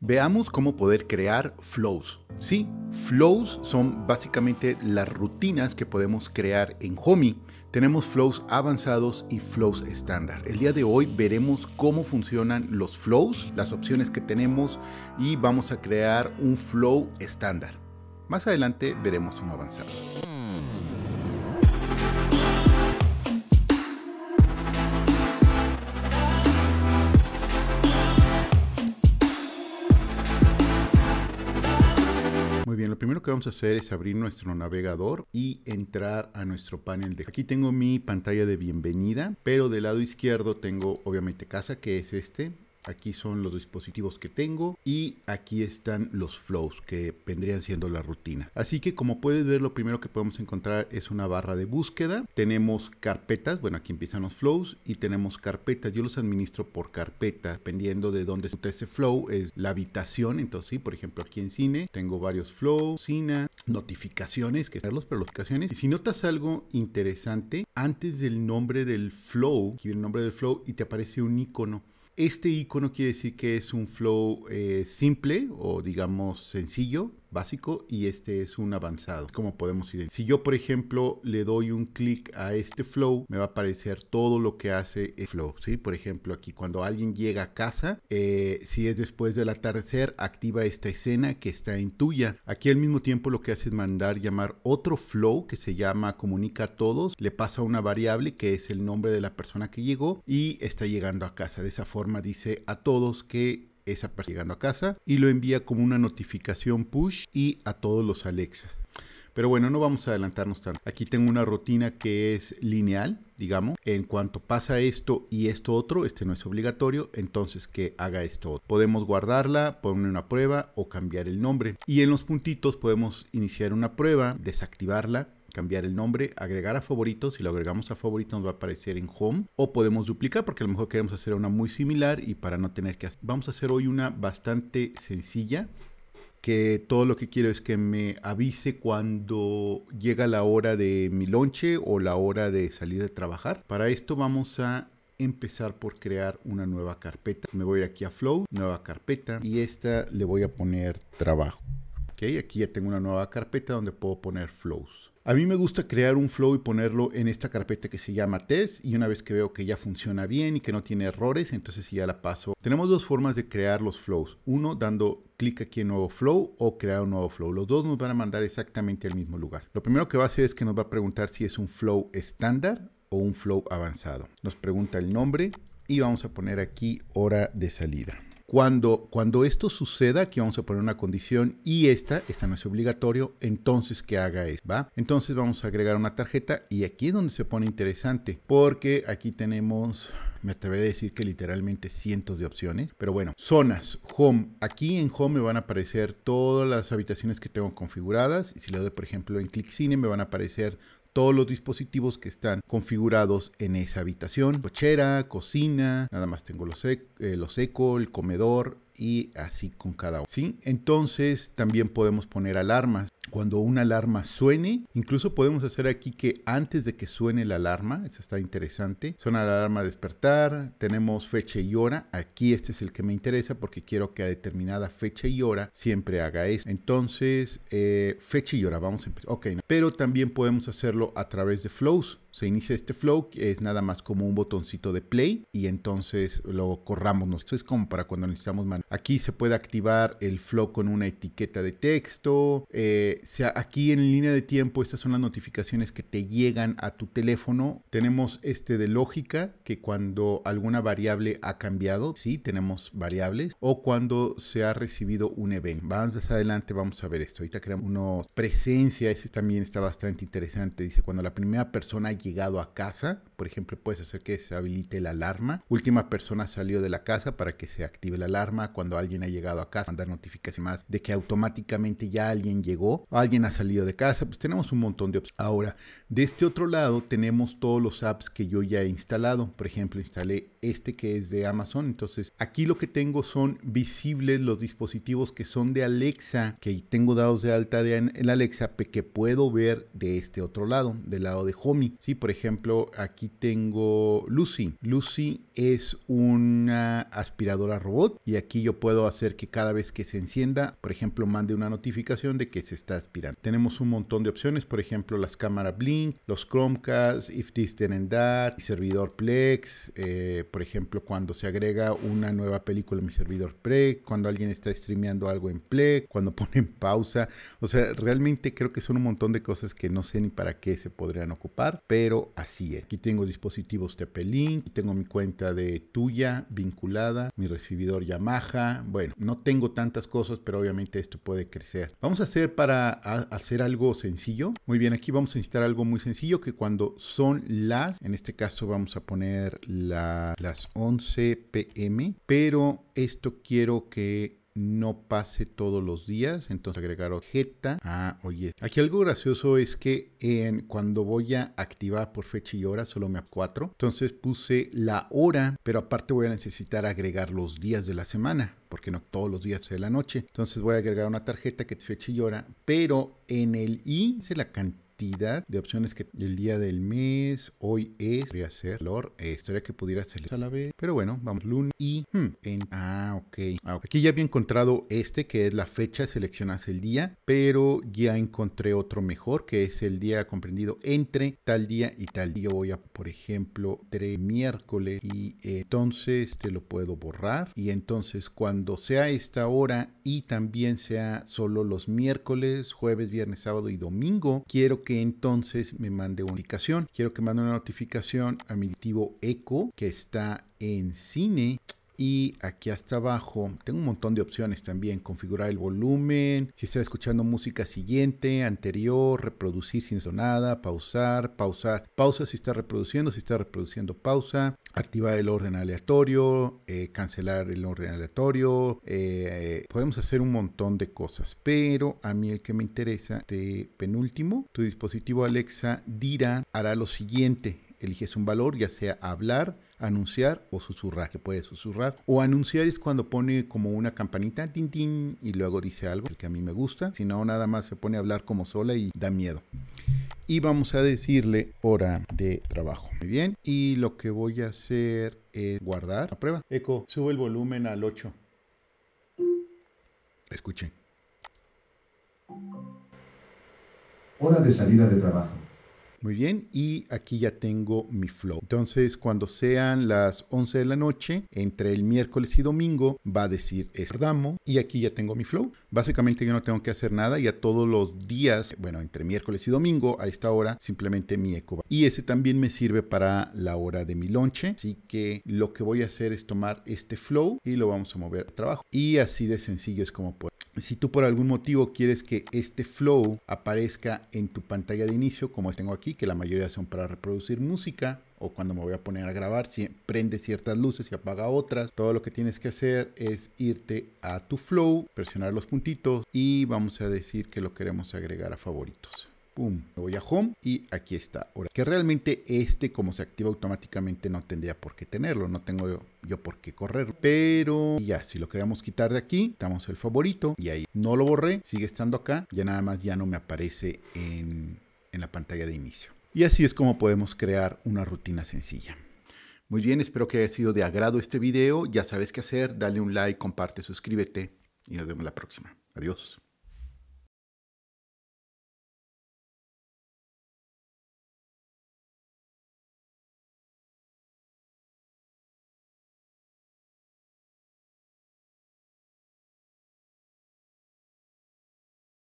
Veamos cómo poder crear flows. Sí, flows son básicamente las rutinas que podemos crear en Homey. Tenemos flows avanzados y flows estándar. El día de hoy veremos cómo funcionan los flows, las opciones que tenemos y vamos a crear un flow estándar. Más adelante veremos uno avanzado. primero que vamos a hacer es abrir nuestro navegador y entrar a nuestro panel de... Aquí tengo mi pantalla de bienvenida, pero del lado izquierdo tengo obviamente casa, que es este, aquí son los dispositivos que tengo y aquí están los flows que vendrían siendo la rutina. Así que como puedes ver lo primero que podemos encontrar es una barra de búsqueda, tenemos carpetas, bueno aquí empiezan los flows y tenemos carpetas, yo los administro por carpeta, dependiendo de dónde está ese flow, es la habitación, entonces sí, por ejemplo aquí en cine tengo varios flows, cine, notificaciones, que los las notificaciones, y si notas algo interesante, antes del nombre del flow, aquí viene el nombre del flow y te aparece un icono este icono quiere decir que es un flow eh, simple o digamos sencillo, básico y este es un avanzado. Como podemos identificar. Si yo, por ejemplo, le doy un clic a este flow, me va a aparecer todo lo que hace el flow. ¿sí? Por ejemplo, aquí cuando alguien llega a casa, eh, si es después del atardecer, activa esta escena que está en tuya. Aquí al mismo tiempo lo que hace es mandar llamar otro flow que se llama comunica a todos. Le pasa una variable que es el nombre de la persona que llegó y está llegando a casa. De esa forma dice a todos que esa persona llegando a casa y lo envía como una notificación push y a todos los Alexa. Pero bueno, no vamos a adelantarnos tanto. Aquí tengo una rutina que es lineal, digamos. En cuanto pasa esto y esto otro, este no es obligatorio, entonces que haga esto. Podemos guardarla, poner una prueba o cambiar el nombre. Y en los puntitos podemos iniciar una prueba, desactivarla, cambiar el nombre, agregar a favoritos. Si lo agregamos a favoritos nos va a aparecer en home. O podemos duplicar porque a lo mejor queremos hacer una muy similar y para no tener que hacer... Vamos a hacer hoy una bastante sencilla que todo lo que quiero es que me avise cuando llega la hora de mi lonche o la hora de salir de trabajar. Para esto vamos a empezar por crear una nueva carpeta. Me voy aquí a Flow, nueva carpeta y esta le voy a poner trabajo. Ok, aquí ya tengo una nueva carpeta donde puedo poner flows. A mí me gusta crear un flow y ponerlo en esta carpeta que se llama test y una vez que veo que ya funciona bien y que no tiene errores, entonces ya la paso. Tenemos dos formas de crear los flows. Uno dando clic aquí en nuevo flow o crear un nuevo flow. Los dos nos van a mandar exactamente al mismo lugar. Lo primero que va a hacer es que nos va a preguntar si es un flow estándar o un flow avanzado. Nos pregunta el nombre y vamos a poner aquí hora de salida. Cuando, cuando esto suceda, aquí vamos a poner una condición y esta, esta no es obligatorio, entonces que haga esto, ¿va? Entonces vamos a agregar una tarjeta y aquí es donde se pone interesante, porque aquí tenemos me atrevería a decir que literalmente cientos de opciones. Pero bueno, zonas, home. Aquí en home me van a aparecer todas las habitaciones que tengo configuradas. Y si le doy, por ejemplo, en clic cine, me van a aparecer todos los dispositivos que están configurados en esa habitación. Cochera, cocina, nada más tengo los, eh, seco, el comedor y así con cada uno. ¿sí? Entonces también podemos poner alarmas cuando una alarma suene. Incluso podemos hacer aquí que antes de que suene la alarma, eso está interesante, suena la alarma despertar, tenemos fecha y hora. Aquí este es el que me interesa porque quiero que a determinada fecha y hora siempre haga eso. Entonces, eh, fecha y hora, vamos a empezar. Ok, pero también podemos hacerlo a través de flows se inicia este flow, que es nada más como un botoncito de play y entonces lo corramos. Esto es como para cuando necesitamos mano. Aquí se puede activar el flow con una etiqueta de texto, eh, aquí en línea de tiempo estas son las notificaciones que te llegan a tu teléfono. Tenemos este de lógica, que cuando alguna variable ha cambiado, sí, tenemos variables, o cuando se ha recibido un evento. Vamos más adelante, vamos a ver esto. Ahorita creamos una presencia, ese también está bastante interesante. Dice, cuando la primera persona ha llegado a casa, por ejemplo, puedes hacer que se habilite la alarma. Última persona salió de la casa para que se active la alarma. Cuando alguien ha llegado a casa, mandar notificaciones más de que automáticamente ya alguien llegó alguien ha salido de casa, pues tenemos un montón de opciones. Ahora, de este otro lado tenemos todos los apps que yo ya he instalado. Por ejemplo, instalé este que es de Amazon. Entonces, aquí lo que tengo son visibles los dispositivos que son de Alexa, que tengo dados de alta de, en, Alexa, que puedo ver de este otro lado, del lado de Homey. Sí, por ejemplo, aquí tengo Lucy. Lucy es una aspiradora robot y aquí yo puedo hacer que cada vez que se encienda, por ejemplo, mande una notificación de que se está aspirante. Tenemos un montón de opciones, por ejemplo, las cámaras Blink, los Chromecast, If This Then and That, servidor Plex, eh, por ejemplo, cuando se agrega una nueva película en mi servidor Plex, cuando alguien está streameando algo en Plex, cuando ponen pausa. O sea, realmente creo que son un montón de cosas que no sé ni para qué se podrían ocupar, pero así es. Aquí tengo dispositivos TP-Link, tengo mi cuenta de tuya vinculada, mi recibidor Yamaha. Bueno, no tengo tantas cosas, pero obviamente esto puede crecer. Vamos a hacer para hacer algo sencillo. Muy bien, aquí vamos a necesitar algo muy sencillo que cuando son las, en este caso vamos a poner las 11 pm, pero esto quiero que no pase todos los días. Entonces agregar objeto. Ah, oye. Aquí algo gracioso es que en, cuando voy a activar por fecha y hora solo me 4. Entonces puse la hora, pero aparte voy a necesitar agregar los días de la semana porque no todos los días de la noche. Entonces voy a agregar una tarjeta que fecha y hora, pero en el i se la cantidad de opciones que el día del mes, hoy es, podría ser valor, eh, historia que pudiera ser a la vez. Pero bueno, vamos, lunes y hmm, en, ah, ah, ok. Aquí ya había encontrado este que es la fecha, seleccionas el día, pero ya encontré otro mejor que es el día comprendido entre tal día y tal día. voy a, por ejemplo, entre miércoles y entonces te lo puedo borrar y entonces cuando sea esta hora y también sea solo los miércoles, jueves, viernes, sábado y domingo, quiero que que entonces me mande una notificación. Quiero que mande una notificación a mi dispositivo Eco que está en cine y aquí hasta abajo tengo un montón de opciones también. Configurar el volumen, si está escuchando música siguiente, anterior, reproducir sin sonada, pausar, pausar, pausa si está reproduciendo, si está reproduciendo pausa, activar el orden aleatorio, eh, cancelar el orden aleatorio. Eh, podemos hacer un montón de cosas, pero a mí el que me interesa, este penúltimo, tu dispositivo Alexa Dira hará lo siguiente eliges un valor, ya sea hablar, anunciar o susurrar, que puede susurrar. O anunciar es cuando pone como una campanita, tin, tin, y luego dice algo, que a mí me gusta. Si no, nada más se pone a hablar como sola y da miedo. Y vamos a decirle hora de trabajo. Muy bien. Y lo que voy a hacer es guardar la prueba. Eco, sube el volumen al 8. Escuchen. Hora de salida de trabajo. Muy bien, y aquí ya tengo mi flow. Entonces, cuando sean las 11 de la noche, entre el miércoles y domingo, va a decir Damo. y aquí ya tengo mi flow. Básicamente yo no tengo que hacer nada, y a todos los días, bueno, entre miércoles y domingo, a esta hora, simplemente mi eco. Va. Y ese también me sirve para la hora de mi lonche, así que lo que voy a hacer es tomar este flow y lo vamos a mover trabajo. Y así de sencillo es como puedo si tú por algún motivo quieres que este flow aparezca en tu pantalla de inicio, como tengo aquí, que la mayoría son para reproducir música, o cuando me voy a poner a grabar, si prende ciertas luces y apaga otras, todo lo que tienes que hacer es irte a tu flow, presionar los puntitos y vamos a decir que lo queremos agregar a favoritos me voy a Home y aquí está. Ahora, que realmente este como se activa automáticamente no tendría por qué tenerlo, no tengo yo, por qué correr. Pero ya, si lo queremos quitar de aquí, damos el favorito y ahí no lo borré, sigue estando acá, ya nada más ya no me aparece en, en la pantalla de inicio. Y así es como podemos crear una rutina sencilla. Muy bien, espero que haya sido de agrado este video. Ya sabes qué hacer, dale un like, comparte, suscríbete y nos vemos la próxima. Adiós.